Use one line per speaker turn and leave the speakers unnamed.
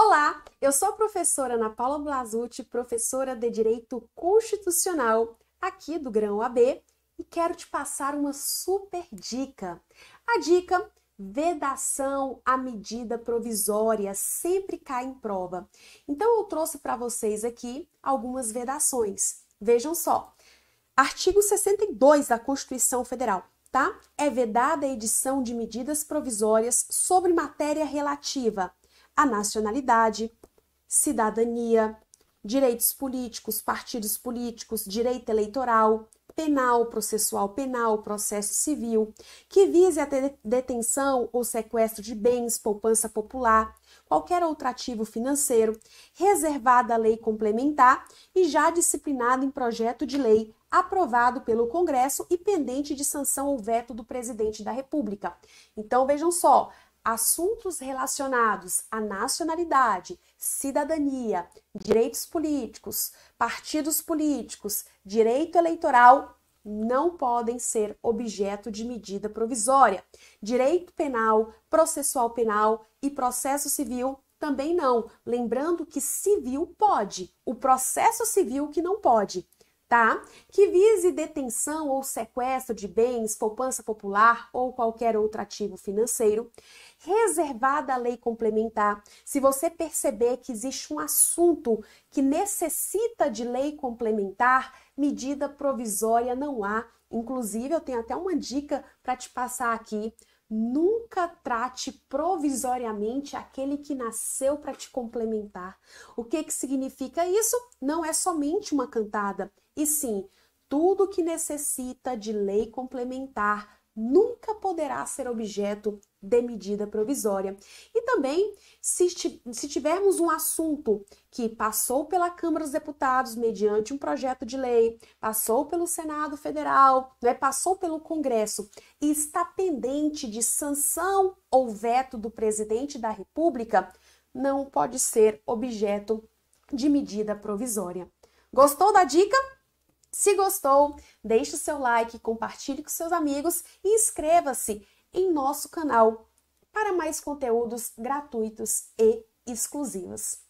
Olá, eu sou a professora Ana Paula Blasucci, professora de Direito Constitucional aqui do Grão AB e quero te passar uma super dica. A dica vedação à medida provisória sempre cai em prova. Então eu trouxe para vocês aqui algumas vedações. Vejam só. Artigo 62 da Constituição Federal, tá? É vedada a edição de medidas provisórias sobre matéria relativa a nacionalidade, cidadania, direitos políticos, partidos políticos, direito eleitoral, penal, processual penal, processo civil, que vise a detenção ou sequestro de bens, poupança popular, qualquer outro ativo financeiro, reservada à lei complementar e já disciplinado em projeto de lei aprovado pelo Congresso e pendente de sanção ou veto do presidente da República. Então vejam só, assuntos relacionados à nacionalidade, cidadania, direitos políticos, partidos políticos, direito eleitoral não podem ser objeto de medida provisória. Direito penal, processual penal e processo civil também não. Lembrando que civil pode, o processo civil que não pode tá? Que vise detenção ou sequestro de bens, poupança popular ou qualquer outro ativo financeiro, reservada a lei complementar. Se você perceber que existe um assunto que necessita de lei complementar, medida provisória não há. Inclusive, eu tenho até uma dica para te passar aqui. Nunca trate provisoriamente aquele que nasceu para te complementar. O que, que significa isso? Não é somente uma cantada, e sim, tudo que necessita de lei complementar nunca poderá ser objeto de medida provisória. E também, se, se tivermos um assunto que passou pela Câmara dos Deputados mediante um projeto de lei, passou pelo Senado Federal, né, passou pelo Congresso e está pendente de sanção ou veto do presidente da República, não pode ser objeto de medida provisória. Gostou da dica? Se gostou, deixe o seu like, compartilhe com seus amigos e inscreva-se em nosso canal para mais conteúdos gratuitos e exclusivos.